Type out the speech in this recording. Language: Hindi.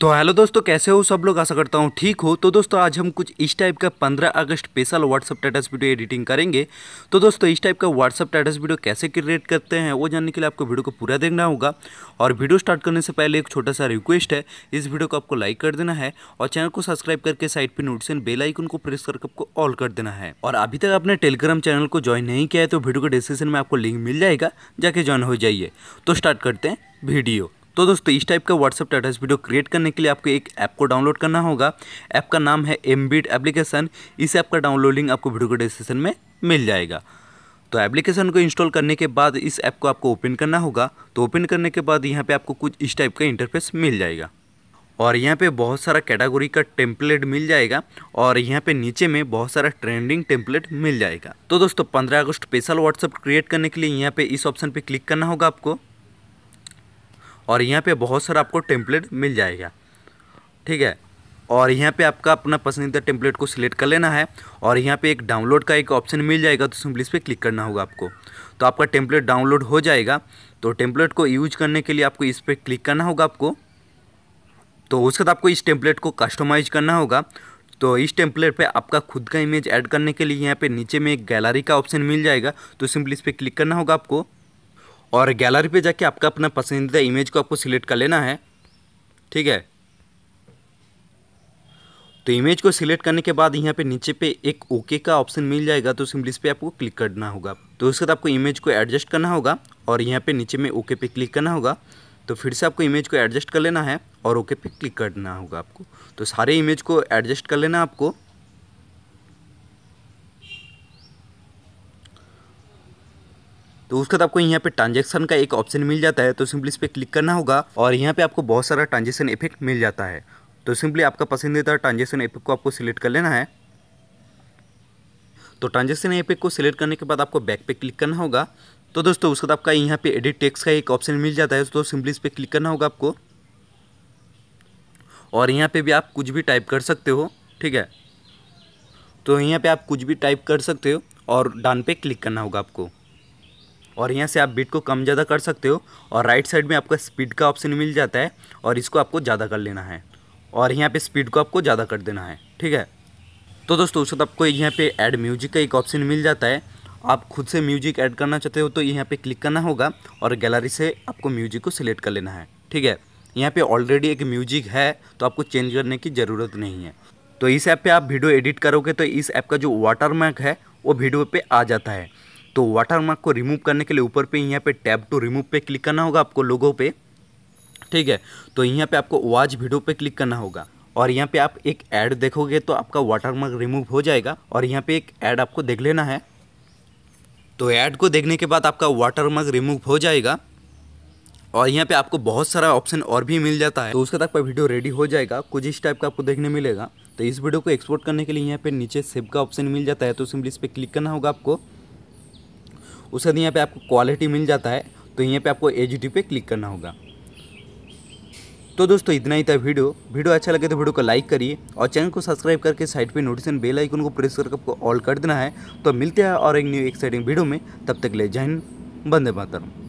तो हेलो दोस्तों कैसे हो सब लोग आशा करता हूँ ठीक हो तो दोस्तों आज हम कुछ इस टाइप का 15 अगस्त special WhatsApp status video editing करेंगे तो दोस्तों इस टाइप का व्हाट्सअप स्टेटस वीडियो कैसे क्रिएट करते हैं वो जानने के लिए आपको वीडियो को पूरा देखना होगा और वीडियो स्टार्ट करने से पहले एक छोटा सा रिक्वेस्ट है इस वीडियो को आपको लाइक कर देना है और चैनल को सब्सक्राइब करके साइड पर नोटिसन बेलाइकन को प्रेस करके आपको ऑल कर देना है और अभी तक आपने टेलीग्राम चैनल को ज्वाइन नहीं किया है तो वीडियो के डिस्क्रिप्शन में आपको लिंक मिल जाएगा जाके ज्वाइन हो जाइए तो स्टार्ट करते हैं वीडियो तो दोस्तों इस टाइप का व्हाट्सअप टाटस वीडियो क्रिएट करने के लिए आपको एक ऐप को डाउनलोड करना होगा ऐप का नाम है एम एप्लीकेशन इस ऐप का डाउनलोड लिंक आपको वीडियो को डिस्क्रिप्शन में मिल जाएगा तो एप्लीकेशन को इंस्टॉल करने के बाद इस ऐप को आपको ओपन करना होगा तो ओपन करने के बाद यहाँ पर आपको कुछ इस टाइप का इंटरफेस मिल जाएगा और यहाँ पे बहुत सारा कैटेगरी का टेम्पलेट मिल जाएगा और यहाँ पे नीचे में बहुत सारा ट्रेंडिंग टेम्पलेट मिल जाएगा तो दोस्तों 15 अगस्त स्पेशल व्हाट्सअप क्रिएट करने के लिए यहाँ पे इस ऑप्शन पे क्लिक करना होगा आपको और यहाँ पे बहुत सारा आपको टेम्पलेट मिल जाएगा ठीक है और यहाँ पे आपका अपना पसंदीदा टेम्पलेट को सिलेक्ट कर लेना है और यहाँ पे एक डाउनलोड का एक ऑप्शन मिल जाएगा तो सिंपली इस पर क्लिक करना होगा आपको तो आपका टेम्पलेट डाउनलोड हो जाएगा तो टेम्पलेट को यूज करने के लिए आपको इस पर क्लिक करना होगा आपको तो उसके बाद आपको इस टेम्पलेट को कस्टमाइज करना होगा तो इस टेम्पलेट पे आपका खुद का इमेज ऐड करने के लिए यहाँ पे नीचे में एक गैलरी का ऑप्शन मिल जाएगा तो सिंपली इस पर क्लिक करना होगा आपको और गैलरी पे जाके आपका अपना पसंदीदा इमेज को आपको सिलेक्ट कर लेना है ठीक है तो इमेज को सिलेक्ट करने के बाद यहाँ पे नीचे पे एक ओके का ऑप्शन मिल जाएगा तो सिम्बलिस इस पर आपको क्लिक करना होगा तो उसके बाद आपको इमेज को एडजस्ट करना होगा और यहाँ पे नीचे में ओके पे क्लिक करना होगा तो फिर से आपको इमेज को एडजस्ट कर लेना है और ओके पे क्लिक करना होगा आपको तो सारे इमेज को एडजस्ट कर लेना आपको तो उसके बाद आपको यहाँ पे ट्रांजेक्शन का एक ऑप्शन मिल जाता है तो सिंपली इस पर क्लिक करना होगा और यहाँ पे आपको बहुत सारा ट्रांजेक्शन इफेक्ट मिल जाता है तो सिंपली आपका पसंदीदा ट्रांजेक्शन इफेक्ट को आपको सिलेक्ट कर लेना है तो ट्रांजेक्शन इफेक्ट को सिलेक्ट करने के बाद आपको बैक पे क्लिक करना होगा तो दोस्तों उसके बाद आपका यहाँ पे एडिट टेक्स का एक ऑप्शन मिल जाता है तो सिंपली इस पर क्लिक करना होगा आपको और यहाँ पे भी आप कुछ भी टाइप कर सकते हो ठीक है तो यहाँ पे आप कुछ भी टाइप कर सकते हो और डान पे क्लिक करना होगा आपको और यहाँ से आप बीट को कम ज़्यादा कर सकते हो और राइट साइड में आपका स्पीड का ऑप्शन मिल जाता है और इसको आपको ज़्यादा कर लेना है और यहाँ पे स्पीड को आपको ज़्यादा कर देना है ठीक है तो दोस्तों उस आपको यहाँ पे ऐड म्यूजिक का एक ऑप्शन मिल जाता है आप खुद से म्यूजिक ऐड करना चाहते हो तो यहाँ पे क्लिक करना होगा और गैलरी से आपको म्यूजिक को सिलेक्ट कर लेना है ठीक है यहाँ पे ऑलरेडी एक म्यूजिक है तो आपको चेंज करने की ज़रूरत नहीं है तो इस ऐप पर आप वीडियो एडिट करोगे तो इस ऐप का जो वाटर है वो वीडियो पर आ जाता है तो वाटरमार्क को रिमूव करने के लिए ऊपर पे यहाँ पे टैब टू रिमूव पे क्लिक करना होगा आपको लोगों पे ठीक है तो यहाँ पे आपको वाज वीडियो पे क्लिक करना होगा और यहाँ पे आप एक ऐड देखोगे तो आपका वाटरमार्क रिमूव हो जाएगा और यहाँ पे एक ऐड आपको देख लेना है तो ऐड को देखने के बाद आपका वाटरमार्क रिमूव हो जाएगा और यहाँ पे आपको बहुत सारा ऑप्शन और भी मिल जाता है तो उसके तक पर वीडियो रेडी हो जाएगा कुछ इस टाइप का आपको देखने मिलेगा तो इस वीडियो को एक्सपोर्ट करने के लिए यहाँ पे नीचे सेव का ऑप्शन मिल जाता है तो सिंपली इस पर क्लिक करना होगा आपको उसके बाद यहाँ पर आपको क्वालिटी मिल जाता है तो यहाँ पर आपको एच डी पे क्लिक करना होगा तो दोस्तों इतना ही था वीडियो वीडियो अच्छा लगे तो वीडियो को लाइक करिए और चैनल को सब्सक्राइब करके साइड पे नोटिफिकेशन बेल आइकन को प्रेस करके आपको ऑल कर देना है तो मिलते हैं और एक न्यू एक्साइटिंग वीडियो में तब तक ले जय हिंद बंदे मातरम